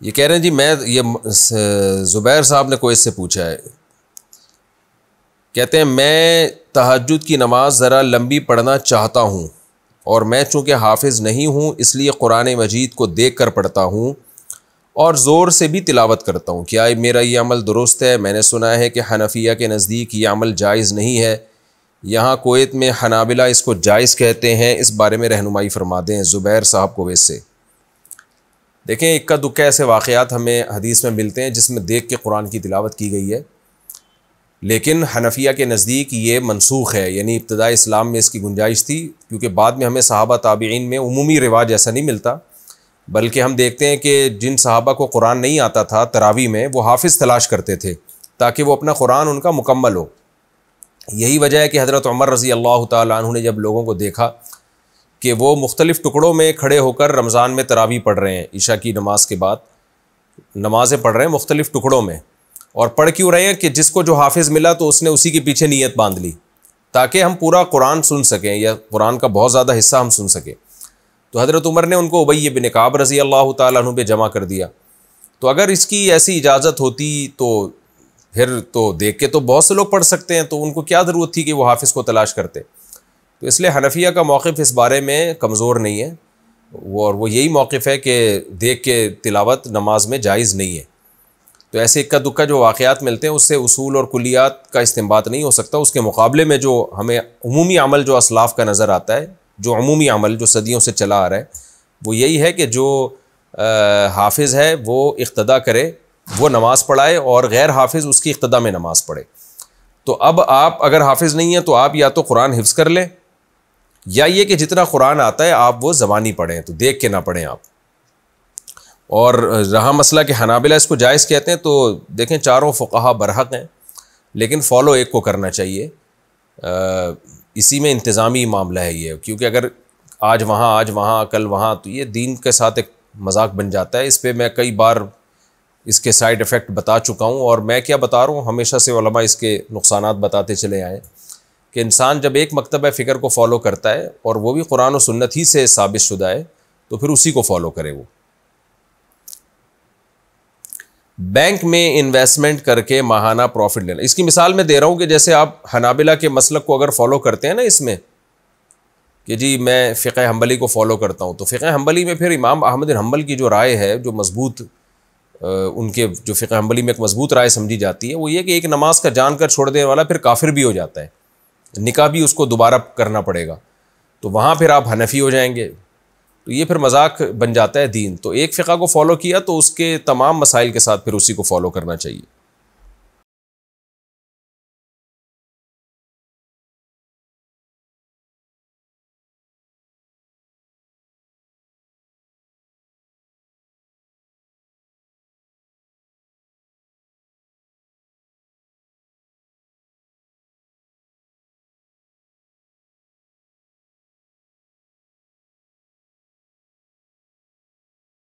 یہ کہہ رہے ہیں جی میں یہ زبیر صاحب نے کوئی اس سے پوچھا ہے کہتے ہیں میں تحجد کی نماز ذرا لمبی پڑھنا چاہتا ہوں اور میں چونکہ حافظ نہیں ہوں اس لیے قرآن مجید کو دیکھ کر پڑھتا ہوں اور زور سے بھی تلاوت کرتا ہوں کیا میرا یہ عمل درست ہے میں نے سنا ہے کہ حنفیہ کے نزدیک یہ عمل جائز نہیں ہے یہاں کویت میں حنابلہ اس کو جائز کہتے ہیں اس بارے میں رہنمائی فرما دیں زبیر صاحب کو ویسے دیکھیں اکا دکا ایسے واقعات ہمیں حدیث میں ملتے ہیں جس میں دیکھ کے قرآن کی تلاوت کی گئی ہے لیکن حنفیہ کے نزدیک یہ منسوخ ہے یعنی ابتدائی اسلام میں اس کی گنجائش تھی کیونکہ بعد میں ہمیں صحابہ تابعین میں عمومی رواج ایسا نہیں ملتا بلکہ ہم دیکھتے ہیں کہ جن صحابہ کو قرآن نہیں آتا تھا تراوی میں وہ حافظ تلاش کرتے تھے تاکہ وہ اپنا قرآن ان کا مکمل ہو یہی وجہ ہے کہ حضرت عمر رضی اللہ تعالیٰ عنہ نے جب لوگوں کو دیکھا کہ وہ مختلف ٹکڑوں میں کھڑے ہو کر رمضان میں تراوی پڑھ رہے ہیں عشاء کی نماز کے بعد نمازیں پڑھ رہے ہیں مختلف ٹکڑوں میں اور پڑھ کیوں رہے ہیں کہ جس کو جو حافظ ملا تو اس نے اسی کے پیچھے نیت باندھ لی تاکہ ہم پورا قرآن سن سکیں یا قرآن کا بہت زیادہ حصہ ہم سن سکیں تو حضرت عمر نے ان کو ابی بن نقاب رضی اللہ تعالیٰ عنہ پہ جمع کر دیا تو اگر اس کی ایسی اجازت ہوتی تو پھر تو دیکھ کے تو بہت سے لوگ پڑھ سکتے ہیں تو ان کو کیا ضرورت تھی کہ وہ حافظ کو تلاش کرتے تو اس لیے حنفیہ کا موقف اس بارے میں کمزور نہیں ہے وہ اور وہ یہی موقف ہے کہ دیکھ کے تلاوت نماز میں جائز نہیں ہے تو ایسے اکا دکا جو واقعات ملتے ہیں اس سے اصول اور کلیات کا استعمال نہیں ہو سکتا اس کے مقابلے میں جو ہمیں عمومی عمل جو اسلاف کا نظر آتا ہے جو عمومی عمل جو صدیوں سے چلا آ رہا ہے وہ یہی ہے کہ جو حافظ ہے وہ اقتدا کرے وہ نماز پڑھائے اور غیر حافظ اس کی اقتدا میں نماز پڑھے تو اب آپ اگر حافظ نہیں ہیں تو آپ یا تو قرآن حفظ کر لیں یا یہ کہ جتنا قرآن آتا ہے آپ وہ زبانی پڑھیں تو دیکھ کے نہ پڑھیں آپ اور رہا مسئلہ کہ حنابلہ اس کو جائز کہتے ہیں تو دیکھیں چاروں فقہ برحق ہیں لیکن فالو ایک کو کرنا چاہیے اسی میں انتظامی معاملہ ہے یہ کیونکہ اگر آج وہاں آج وہاں کل وہاں تو یہ دین کے ساتھ ایک مذاق بن جاتا ہے اس پہ میں کئی بار اس کے سائڈ افیکٹ بتا چکا ہوں اور میں کیا بتا رہا ہوں ہمیشہ سے علماء اس کے نقصانات بتاتے چلے آئیں کہ انسان جب ایک مکتبہ فکر کو فالو کرتا ہے اور وہ بھی قرآن و سنت ہی سے ثابت شدہ ہے تو پھر اسی کو فالو کرے وہ بینک میں انویسٹمنٹ کر کے ماہانہ پروفٹ لینا اس کی مثال میں دے رہا ہوں کہ جیسے آپ حنابلہ کے مسلک کو اگر فالو کرتے ہیں نا اس میں کہ جی میں فقہ حنبلی کو فالو کرتا ہوں تو فقہ حنبلی میں پھر امام احمد حنبل کی جو رائے ہے جو مضبوط ان کے جو فقہ حنبلی میں ایک مضبوط رائے سمجھی جاتی ہے وہ یہ کہ ایک نماز کا جان کر چھوڑ دینے والا پھر کافر بھی ہو جاتا ہے نکاح بھی اس کو دوبارہ کرنا پڑے گا تو وہاں پھر آپ حنفی ہو جائیں گے تو یہ پھر مذاق بن جاتا ہے دین تو ایک فقہ کو فالو کیا تو اس کے تمام مسائل کے ساتھ پھر اسی کو فالو کرنا چاہیے